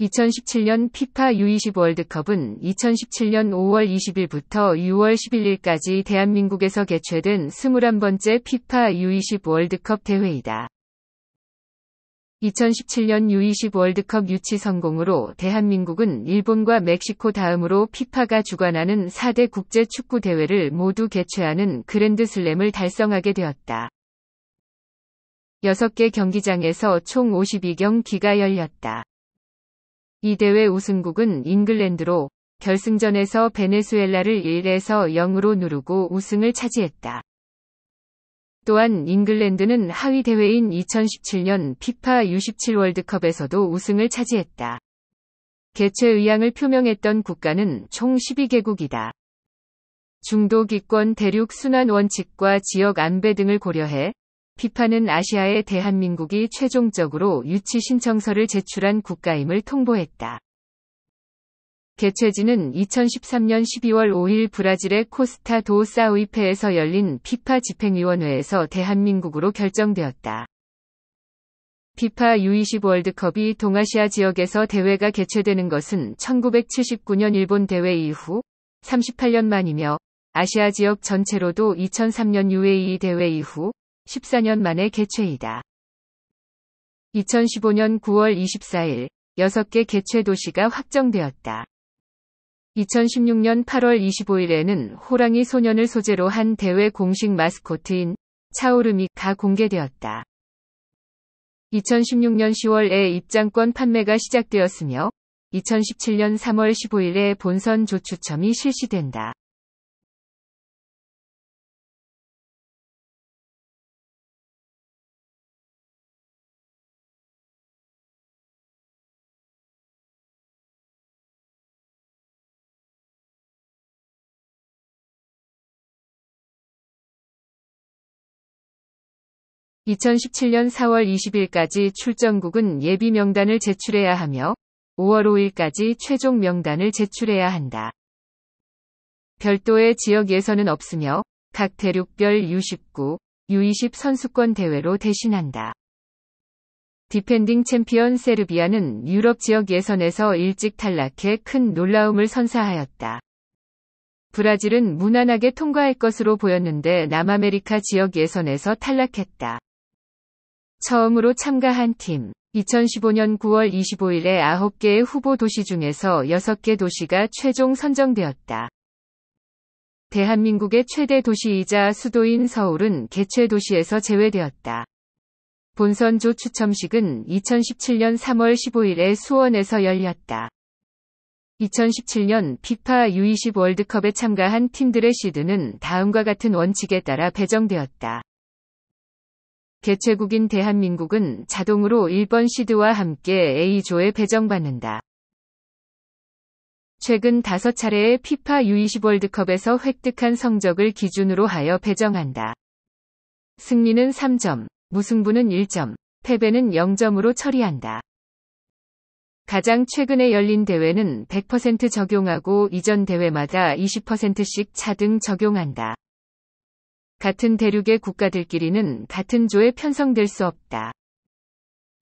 2017년 피파 U20 월드컵은 2017년 5월 20일부터 6월 11일까지 대한민국에서 개최된 21번째 피파 U20 월드컵 대회이다. 2017년 U20 월드컵 유치 성공으로 대한민국은 일본과 멕시코 다음으로 피파가 주관하는 4대 국제 축구 대회를 모두 개최하는 그랜드슬램을 달성하게 되었다. 6개 경기장에서 총 52경기가 열렸다. 이 대회 우승국은 잉글랜드로 결승전에서 베네수엘라를 1에서 0으로 누르고 우승을 차지했다. 또한 잉글랜드는 하위 대회인 2017년 피파 U17 월드컵에서도 우승을 차지했다. 개최 의향을 표명했던 국가는 총 12개국이다. 중도 기권 대륙 순환 원칙과 지역 안배 등을 고려해 피파는 아시아의 대한민국이 최종적으로 유치 신청서를 제출한 국가임을 통보했다. 개최지는 2013년 12월 5일 브라질의 코스타 도 사우이페에서 열린 피파 집행위원회에서 대한민국으로 결정되었다. 피파 U20 월드컵이 동아시아 지역에서 대회가 개최되는 것은 1979년 일본 대회 이후 38년 만이며 아시아 지역 전체로도 2003년 UAE 대회 이후 14년 만에 개최이다. 2015년 9월 24일 6개 개최 도시가 확정되었다. 2016년 8월 25일에는 호랑이 소년을 소재로 한 대회 공식 마스코트인 차오르미가 공개되었다. 2016년 10월에 입장권 판매가 시작되었으며 2017년 3월 15일에 본선 조추첨이 실시된다. 2017년 4월 20일까지 출전국은 예비 명단을 제출해야 하며 5월 5일까지 최종 명단을 제출해야 한다. 별도의 지역 예선은 없으며 각 대륙별 U19, U20 선수권 대회로 대신한다. 디펜딩 챔피언 세르비아는 유럽 지역 예선에서 일찍 탈락해 큰 놀라움을 선사하였다. 브라질은 무난하게 통과할 것으로 보였는데 남아메리카 지역 예선에서 탈락했다. 처음으로 참가한 팀. 2015년 9월 25일에 9개의 후보 도시 중에서 6개 도시가 최종 선정되었다. 대한민국의 최대 도시이자 수도인 서울은 개최 도시에서 제외되었다. 본선 조 추첨식은 2017년 3월 15일에 수원에서 열렸다. 2017년 피파 U20 월드컵에 참가한 팀들의 시드는 다음과 같은 원칙에 따라 배정되었다. 개최국인 대한민국은 자동으로 1번 시드와 함께 A조에 배정받는다. 최근 5차례의 피파 U20 월드컵에서 획득한 성적을 기준으로 하여 배정한다. 승리는 3점, 무승부는 1점, 패배는 0점으로 처리한다. 가장 최근에 열린 대회는 100% 적용하고 이전 대회마다 20%씩 차등 적용한다. 같은 대륙의 국가들끼리는 같은 조에 편성될 수 없다.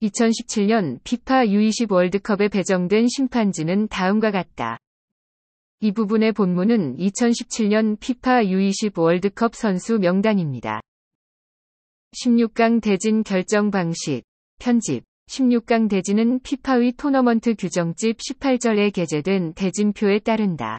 2017년 피파 U20 월드컵에 배정된 심판진은 다음과 같다. 이 부분의 본문은 2017년 피파 U20 월드컵 선수 명단입니다. 16강 대진 결정 방식 편집 16강 대진은 피파의 토너먼트 규정집 18절에 게재된 대진표에 따른다.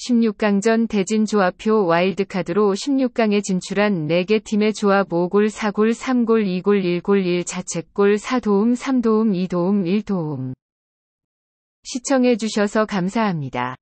16강전 대진 조합표 와일드카드로 16강에 진출한 4개 팀의 조합 5골, 4골, 3골, 2골, 1골, 1자책골, 4도움, 3도움, 2도움, 1도움. 시청해주셔서 감사합니다.